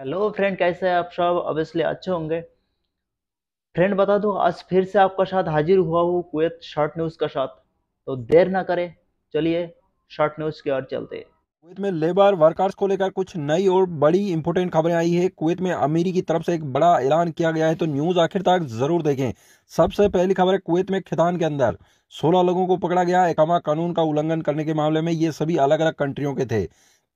hello friend कैसे हैं आप सब ऑब्वियसली अच्छे होंगे फ्रेंड बता दो आज फिर से आपका साथ हाजिर हुआ हूँ कुवैत शॉर्ट न्यूज़ का साथ तो देर ना करें चलिए शॉर्ट न्यूज़ की ओर चलते हैं कुवैत में लेबर वर्कर्स को लेकर कुछ नई और बड़ी इंपॉर्टेंट खबरें आई है कुवैत में अमीरी की तरफ से एक बड़ा ऐलान किया गया है तो न्यूज़ आखिर तक ज़रूर देखें सबसे पहली खबर है कुवैत में खिदान के अंदर 16 लोगों को पकड़ा गया एकामा कानून का उल्लंघन करने के मामले में ये सभी अलग अलग कंट्रियों के थे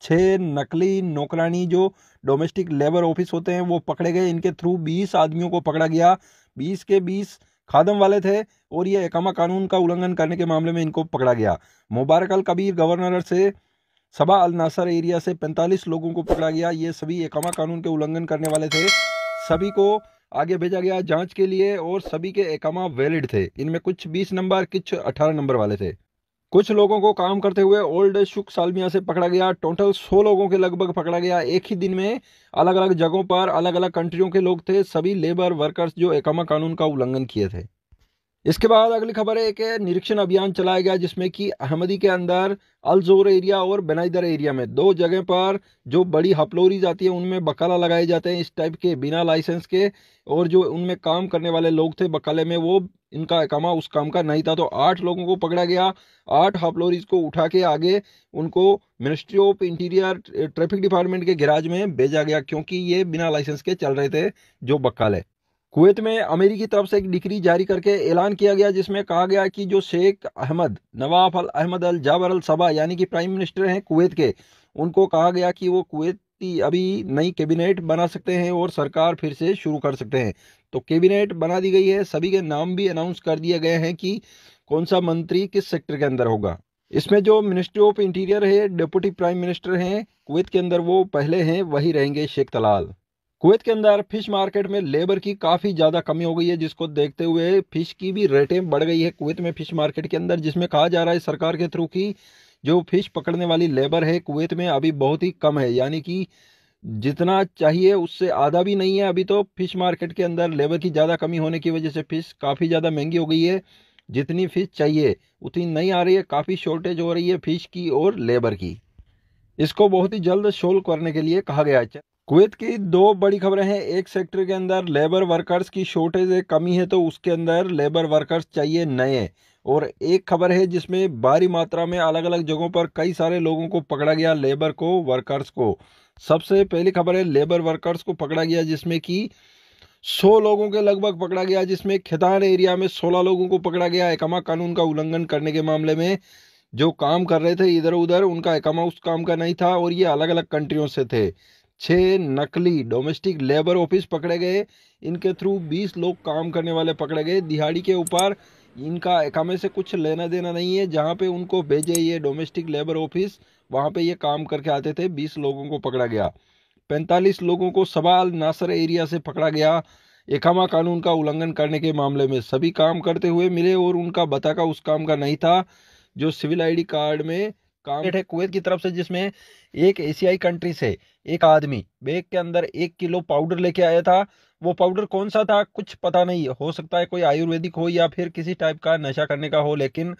छः नकली नौकरानी जो डोमेस्टिक लेबर ऑफिस होते हैं वो पकड़े गए इनके थ्रू बीस आदमियों को पकड़ा गया बीस के बीस खादम वाले थे और ये एकामा कानून का उल्लंघन करने के मामले में इनको पकड़ा गया मुबारक अल कबीर गवर्नर से सबा अल नासर एरिया से 45 लोगों को पकड़ा गया ये सभी एकामा कानून के उल्लंघन करने वाले थे सभी को आगे भेजा गया जांच के लिए और सभी के एकामा वैलिड थे इनमें कुछ 20 नंबर कुछ 18 नंबर वाले थे कुछ लोगों को काम करते हुए ओल्ड शुक सालमिया से पकड़ा गया टोटल सौ लोगों के लगभग पकड़ा गया एक ही दिन में अलग अलग जगहों पर अलग अलग कंट्रियों के लोग थे सभी लेबर वर्कर्स जो एकमा कानून का उल्लंघन किए थे इसके बाद अगली खबर है कि निरीक्षण अभियान चलाया गया जिसमें कि अहमदी के अंदर अलजोर एरिया और बेनाइदर एरिया में दो जगह पर जो बड़ी हपलोरीज आती है उनमें बकाला लगाए जाते हैं इस टाइप के बिना लाइसेंस के और जो उनमें काम करने वाले लोग थे बकाले में वो इनका कमा उस काम का नहीं था तो आठ लोगों को पकड़ा गया आठ हपलोरीज को उठा के आगे उनको ministry of interior traffic department के गिराज में भेजा गया क्योंकि ये बिना लाइसेंस के चल रहे थे जो बकाले कुवैत में अमेरिकी तरफ से एक डिक्री जारी करके ऐलान किया गया जिसमें कहा गया कि जो शेख अहमद नवाफ अल अहमद अल जाबर अल सबा यानी कि प्राइम मिनिस्टर हैं कुवैत के उनको कहा गया कि वो कुवैती अभी नई कैबिनेट बना सकते हैं और सरकार फिर से शुरू कर सकते हैं तो कैबिनेट बना दी गई है सभी के नाम भी अनाउंस कर दिए गए हैं कि कौन सा मंत्री किस सेक्टर के अंदर होगा इसमें जो मिनिस्ट्री ऑफ इंटीरियर है डेप्यूटी प्राइम मिनिस्टर हैं कुवैत के अंदर वो पहले हैं वही रहेंगे शेख तलाल कुवैत के अंदर फिश मार्केट में लेबर की काफ़ी ज़्यादा कमी हो गई है जिसको देखते हुए फिश की भी रेटें बढ़ गई है कुवैत में फिश मार्केट के अंदर जिसमें कहा जा रहा है सरकार के थ्रू की जो फिश पकड़ने वाली लेबर है कुवैत में अभी बहुत ही कम है यानी कि जितना चाहिए उससे आधा भी नहीं है अभी तो फिश मार्केट के अंदर लेबर की ज़्यादा कमी होने की वजह से फिश काफ़ी ज़्यादा महंगी हो गई है जितनी फिश चाहिए उतनी नहीं आ रही है काफ़ी शॉर्टेज हो रही है फिश की और लेबर की इसको बहुत ही जल्द शोल करने के लिए कहा गया है कुवैत की दो बड़ी खबरें हैं एक सेक्टर के अंदर लेबर वर्कर्स की शॉर्टेज एक कमी है तो उसके अंदर लेबर वर्कर्स चाहिए नए और एक खबर है जिसमें भारी मात्रा में अलग अलग जगहों पर कई सारे लोगों को पकड़ा गया लेबर को वर्कर्स को सबसे पहली खबर है लेबर वर्कर्स को पकड़ा गया जिसमें कि सौ लोगों के लगभग पकड़ा गया जिसमें खितान एरिया में सोलह लोगों को पकड़ा गया एकमा कानून का उल्लंघन करने के मामले में जो काम कर रहे थे इधर उधर उनका एकमा उस काम का नहीं था और ये अलग अलग कंट्रियों से थे छः नकली डोमेस्टिक लेबर ऑफिस पकड़े गए इनके थ्रू बीस लोग काम करने वाले पकड़े गए दिहाड़ी के ऊपर इनका एकामे से कुछ लेना देना नहीं है जहाँ पे उनको भेजे ये डोमेस्टिक लेबर ऑफिस वहाँ पे ये काम करके आते थे बीस लोगों को पकड़ा गया पैंतालीस लोगों को सवाल नासर एरिया से पकड़ा गया एकामा कानून का उल्लंघन करने के मामले में सभी काम करते हुए मिले और उनका बताका उस काम का नहीं था जो सिविल आई कार्ड में काम है कुवैत की तरफ से जिसमें एक एशियाई कंट्री से एक आदमी बैग के अंदर एक किलो पाउडर लेके आया था वो पाउडर कौन सा था कुछ पता नहीं हो सकता है कोई आयुर्वेदिक हो या फिर किसी टाइप का नशा करने का हो लेकिन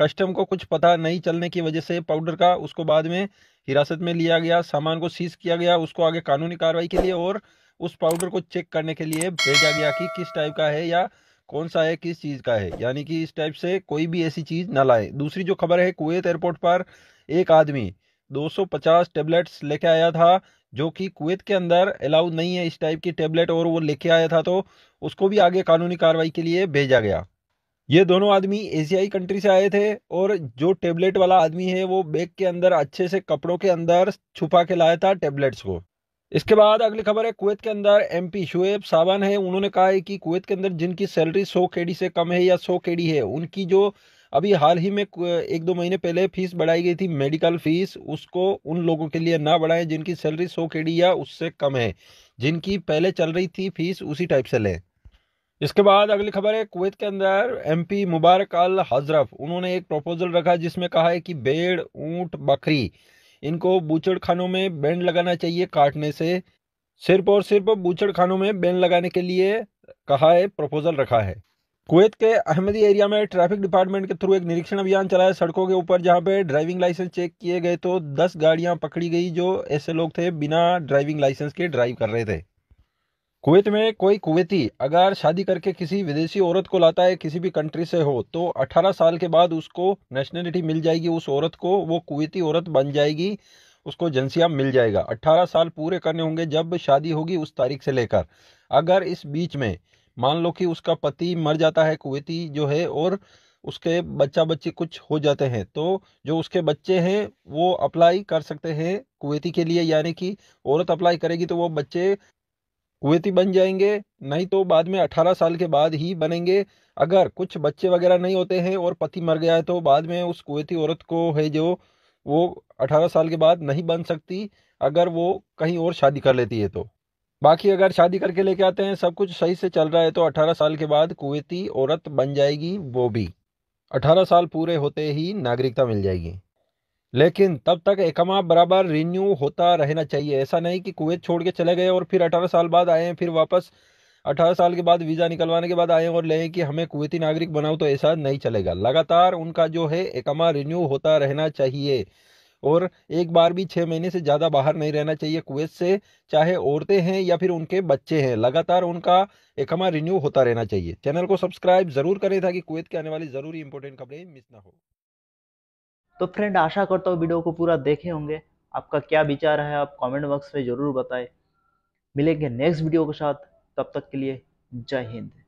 कस्टम को कुछ पता नहीं चलने की वजह से पाउडर का उसको बाद में हिरासत में लिया गया सामान को सीज किया गया उसको आगे कानूनी कार्रवाई के लिए और उस पाउडर को चेक करने के लिए भेजा गया कि किस टाइप का है या कौन सा है किस चीज़ का है यानी कि इस टाइप से कोई भी ऐसी चीज़ ना लाए दूसरी जो खबर है कुवैत एयरपोर्ट पर एक आदमी 250 टेबलेट्स लेके आया था जो कि कुवैत के अंदर अलाउ नहीं है इस टाइप की टेबलेट और वो लेके आया था तो उसको भी आगे कानूनी कार्रवाई के लिए भेजा गया ये दोनों आदमी एशियाई कंट्री से आए थे और जो टेबलेट वाला आदमी है वो बैग के अंदर अच्छे से कपड़ों के अंदर छुपा के लाया था टेबलेट्स को इसके बाद अगली खबर है कुवैत के अंदर एमपी शुएब साबन है उन्होंने कहा है कि कुवैत के अंदर जिनकी सैलरी 100 केडी से कम है या 100 केडी है उनकी जो अभी हाल ही में एक दो महीने पहले फीस बढ़ाई गई थी मेडिकल फीस उसको उन लोगों के लिए ना बढ़ाएं जिनकी सैलरी सौ के डी या उससे कम है जिनकी पहले चल रही थी फीस उसी टाइप से लें इसके बाद अगली खबर है कुवैत के अंदर एमपी मुबारक अल हजरफ उन्होंने एक प्रपोजल रखा जिसमें कहा है कि भेड़ ऊंट बकरी इनको बूचड़ खानों में बैंड लगाना चाहिए काटने से सिर्फ और सिर्फ बूचड़ खानों में बैंड लगाने के लिए कहा है प्रपोजल रखा है कुवैत के अहमदी एरिया में ट्रैफिक डिपार्टमेंट के थ्रू एक निरीक्षण अभियान चलाया सड़कों के ऊपर जहां पे ड्राइविंग लाइसेंस चेक किए गए तो 10 गाड़ियां पकड़ी गई जो ऐसे लोग थे बिना ड्राइविंग लाइसेंस के ड्राइव कर रहे थे कुवैत में कोई कुवैती अगर शादी करके किसी विदेशी औरत को लाता है किसी भी कंट्री से हो तो 18 साल के बाद उसको नेशनलिटी मिल जाएगी उस औरत को वो कुवैती औरत बन जाएगी उसको जंसिया मिल जाएगा 18 साल पूरे करने होंगे जब शादी होगी उस तारीख से लेकर अगर इस बीच में मान लो कि उसका पति मर जाता है कुवैती जो है और उसके बच्चा बच्चे कुछ हो जाते हैं तो जो उसके बच्चे हैं वो अप्लाई कर सकते हैं कुवैती के लिए यानी कि औरत अप्लाई करेगी तो वो बच्चे कुवैती बन जाएंगे नहीं तो बाद में 18 साल के बाद ही बनेंगे अगर कुछ बच्चे वगैरह नहीं होते हैं और पति मर गया है तो बाद में उस कुवैती औरत को है जो वो 18 साल के बाद नहीं बन सकती अगर वो कहीं और शादी कर लेती है तो बाकी अगर शादी करके लेके आते हैं सब कुछ सही से चल रहा है तो 18 साल के बाद कुवैती औरत बन जाएगी वो भी 18 साल पूरे होते ही नागरिकता मिल जाएगी लेकिन तब तक एकमा बराबर रिन्यू होता रहना चाहिए ऐसा नहीं कि कुवैत छोड़ के चले गए और फिर अठारह साल बाद आए फिर वापस अठारह साल के बाद वीज़ा निकलवाने के बाद आए और लें कि हमें कुवैती नागरिक बनाओ तो ऐसा नहीं चलेगा लगातार उनका जो है एकमा रिन्यू होता रहना चाहिए और एक बार भी छः महीने से ज़्यादा बाहर नहीं रहना चाहिए कुवैत से चाहे औरतें हैं या फिर उनके बच्चे हैं लगातार उनका एकमा रिन्यू होता रहना चाहिए चैनल को सब्सक्राइब ज़रूर करें ताकि कुवैत के आने वाली ज़रूरी इंपॉर्टेंट खबरें मिस ना हो तो फ्रेंड आशा करता हूँ वीडियो को पूरा देखे होंगे आपका क्या विचार है आप कॉमेंट बॉक्स में ज़रूर बताएं मिलेंगे नेक्स्ट वीडियो के साथ तब तक के लिए जय हिंद